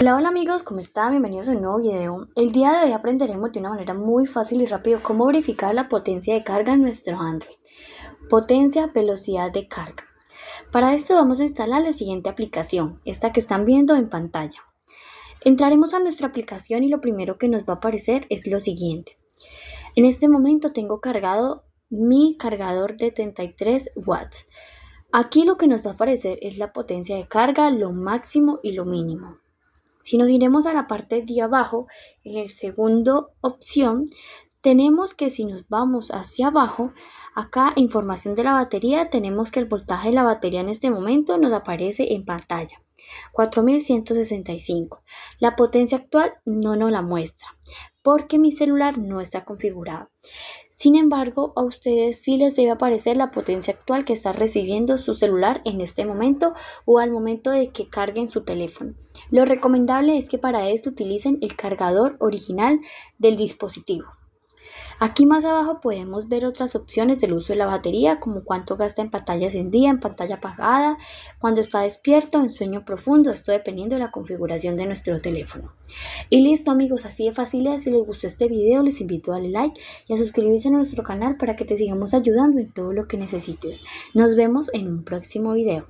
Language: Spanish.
Hola, hola amigos, ¿cómo están? Bienvenidos a un nuevo video. El día de hoy aprenderemos de una manera muy fácil y rápida cómo verificar la potencia de carga en nuestro Android. Potencia, velocidad de carga. Para esto vamos a instalar la siguiente aplicación, esta que están viendo en pantalla. Entraremos a nuestra aplicación y lo primero que nos va a aparecer es lo siguiente. En este momento tengo cargado mi cargador de 33 watts. Aquí lo que nos va a aparecer es la potencia de carga, lo máximo y lo mínimo. Si nos iremos a la parte de abajo, en el segundo opción, tenemos que si nos vamos hacia abajo, acá información de la batería, tenemos que el voltaje de la batería en este momento nos aparece en pantalla. 4165. La potencia actual no nos la muestra porque mi celular no está configurado. Sin embargo, a ustedes sí les debe aparecer la potencia actual que está recibiendo su celular en este momento o al momento de que carguen su teléfono. Lo recomendable es que para esto utilicen el cargador original del dispositivo. Aquí más abajo podemos ver otras opciones del uso de la batería, como cuánto gasta en pantalla encendida, en pantalla apagada, cuando está despierto, en sueño profundo, esto dependiendo de la configuración de nuestro teléfono. Y listo amigos, así de fácil Si les gustó este video, les invito a darle like y a suscribirse a nuestro canal para que te sigamos ayudando en todo lo que necesites. Nos vemos en un próximo video.